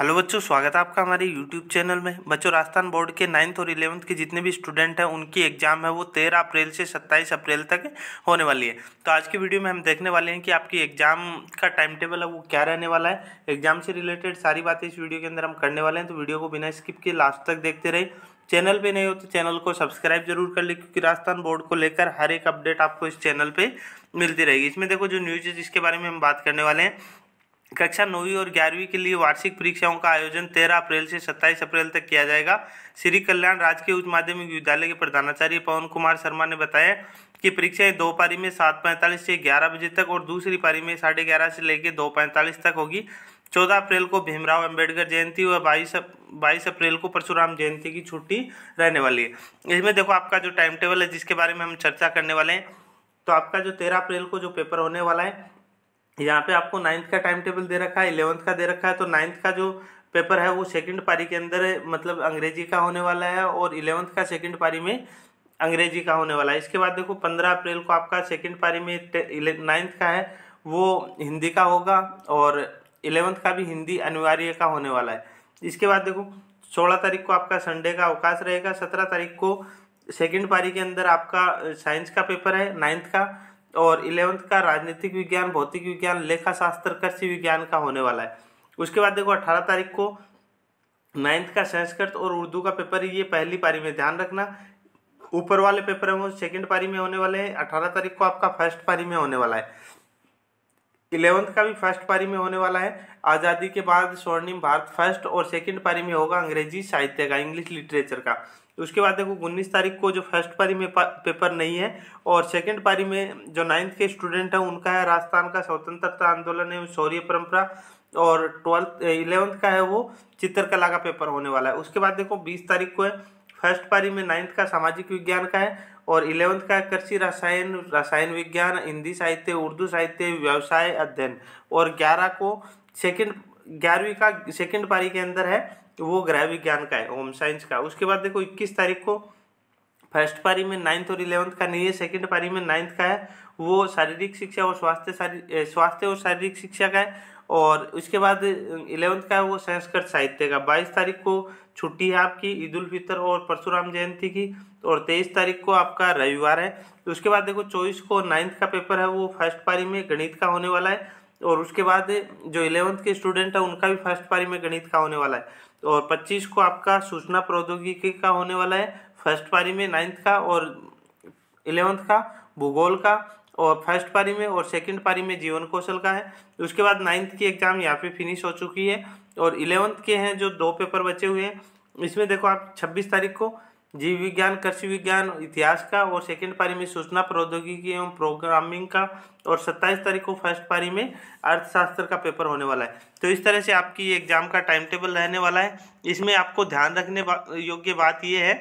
hello बच्चों स्वागत है आपका हमारे यूट्यूब चैनल में बच्चों राजस्थान बोर्ड के नाइन्थ और इलेवंथ के जितने भी स्टूडेंट हैं उनकी एग्जाम है वो तेरह अप्रैल से सत्ताईस अप्रैल तक होने वाली है तो आज की वीडियो में हम देखने वाले हैं कि आपकी एग्जाम का टाइम टेबल है वो क्या रहने वाला है एग्जाम से रिलेटेड सारी बातें इस वीडियो के अंदर हम करने वाले हैं तो वीडियो को बिना स्किप किए लास्ट तक देखते रहे चैनल पर नहीं हो तो चैनल को सब्सक्राइब जरूर कर ले क्योंकि राजस्थान बोर्ड को लेकर हर एक अपडेट आपको इस चैनल पर मिलती रहेगी इसमें देखो जो न्यूज है जिसके बारे में हम बात करने वाले हैं कक्षा नौवीं और ग्यारहवीं के लिए वार्षिक परीक्षाओं का आयोजन 13 अप्रैल से 27 अप्रैल तक किया जाएगा श्री कल्याण राजकीय उच्च माध्यमिक विद्यालय के प्रधानाचार्य पवन कुमार शर्मा ने बताया कि परीक्षाएं दो पारी में सात पैंतालीस से ग्यारह बजे तक और दूसरी पारी में साढ़े ग्यारह से लेकर दो पैंतालीस तक होगी चौदह अप्रैल को भीमराव अंबेडकर जयंती व बाईस बाईस अप्रैल को परशुराम जयंती की छुट्टी रहने वाली है इसमें देखो आपका जो टाइम टेबल है जिसके बारे में हम चर्चा करने वाले हैं तो आपका जो तेरह अप्रैल को जो पेपर होने वाला है यहाँ पे आपको नाइन्थ का टाइम टेबल दे रखा है इलेवंथ का दे रखा है तो नाइन्थ का जो पेपर है वो सेकंड पारी के अंदर मतलब अंग्रेजी का होने वाला है और इलेवंथ का सेकंड पारी में अंग्रेजी का होने वाला है इसके बाद देखो पंद्रह अप्रैल को आपका सेकंड पारी में नाइन्थ का है वो हिंदी का होगा और इलेवंथ का भी हिंदी अनिवार्य का होने वाला है इसके बाद देखो सोलह तारीख को आपका संडे का अवकाश रहेगा सत्रह तारीख को सेकेंड पारी के अंदर आपका साइंस का पेपर है नाइन्थ का और इलेवंथ का राजनीतिक विज्ञान भौतिक विज्ञान लेखा शास्त्र कृषि विज्ञान का होने वाला है उसके बाद देखो अठारह तारीख को नाइन्थ का संस्कृत और उर्दू का पेपर ये पहली पारी में ध्यान रखना ऊपर वाले पेपर हैं वो सेकेंड पारी में होने वाले हैं अठारह तारीख को आपका फर्स्ट पारी में होने वाला है इलेवंथ का भी फर्स्ट पारी में होने वाला है आज़ादी के बाद स्वर्णिम भारत फर्स्ट और सेकंड पारी में होगा अंग्रेजी साहित्य का इंग्लिश लिटरेचर का उसके बाद देखो उन्नीस तारीख को जो फर्स्ट पारी में पेपर नहीं है और सेकंड पारी में जो नाइन्थ के स्टूडेंट हैं उनका है राजस्थान का स्वतंत्रता आंदोलन है शौर्य परम्परा और ट्वेल्थ इलेवंथ का है वो चित्रकला का पेपर होने वाला है उसके बाद देखो बीस तारीख को है फर्स्ट पारी में नाइन्थ का सामाजिक विज्ञान का है और इलेवंथ का कृषि रसायन रसायन विज्ञान हिंदी साहित्य उर्दू साहित्य व्यवसाय अध्ययन और ग्यारह को सेकंड ग्यारहवीं का सेकंड पारी के अंदर है वो गृह विज्ञान का है होम साइंस का उसके बाद देखो इक्कीस तारीख को फर्स्ट पारी में नाइन्थ और इलेवंथ का नहीं है सेकंड पारी में नाइन्थ का है वो शारीरिक शिक्षा और स्वास्थ्य स्वास्थ्य और शारीरिक शिक्षा का है और उसके बाद इलेवंथ का है वो संस्कृत साहित्य का बाईस तारीख को छुट्टी है आपकी ईद उल फितर और परशुराम जयंती की और तेईस तारीख को आपका रविवार है तो उसके बाद देखो चौबीस को नाइन्थ का पेपर है वो फर्स्ट पारी में गणित का होने वाला है और उसके बाद जो इलेवंथ के स्टूडेंट है उनका भी फर्स्ट पारी में गणित का होने वाला है और पच्चीस को आपका सूचना प्रौद्योगिकी का होने वाला है फर्स्ट पारी में नाइन्थ का और इलेवंथ का भूगोल का और फर्स्ट पारी में और सेकंड पारी में जीवन कौशल का है उसके बाद नाइन्थ की एग्ज़ाम यहाँ पे फिनिश हो चुकी है और इलेवंथ के हैं जो दो पेपर बचे हुए हैं इसमें देखो आप छब्बीस तारीख को जीव विज्ञान कृषि विज्ञान इतिहास का और सेकेंड पारी में सूचना प्रौद्योगिकी एवं प्रोग्रामिंग का और सत्ताईस तारीख को फर्स्ट पारी में अर्थशास्त्र का पेपर होने वाला है तो इस तरह से आपकी एग्जाम का टाइम टेबल रहने वाला है इसमें आपको ध्यान रखने योग्य बात यह है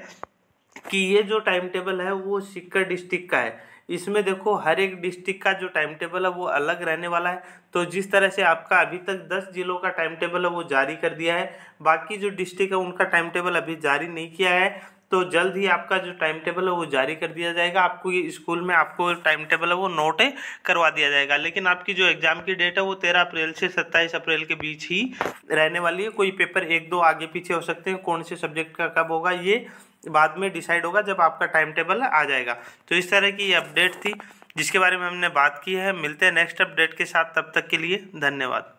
कि ये जो टाइम टेबल है वो सिक्कर डिस्ट्रिक्ट का है इसमें देखो हर एक डिस्ट्रिक्ट का जो टाइम टेबल है वो अलग रहने वाला है तो जिस तरह से आपका अभी तक दस जिलों का टाइम टेबल है वो जारी कर दिया है बाकी जो डिस्ट्रिक्ट है उनका टाइम टेबल अभी जारी नहीं किया है तो जल्द ही आपका जो टाइम टेबल है वो जारी कर दिया जाएगा आपको ये स्कूल में आपको टाइम टेबल है वो नोट करवा दिया जाएगा लेकिन आपकी जो एग्ज़ाम की डेट है वो तेरह अप्रैल से सत्ताईस अप्रैल के बीच ही रहने वाली है कोई पेपर एक दो आगे पीछे हो सकते हैं कौन से सब्जेक्ट का कब होगा ये बाद में डिसाइड होगा जब आपका टाइम टेबल आ जाएगा तो इस तरह की अपडेट थी जिसके बारे में हमने बात की है मिलते हैं नेक्स्ट अपडेट के साथ तब तक के लिए धन्यवाद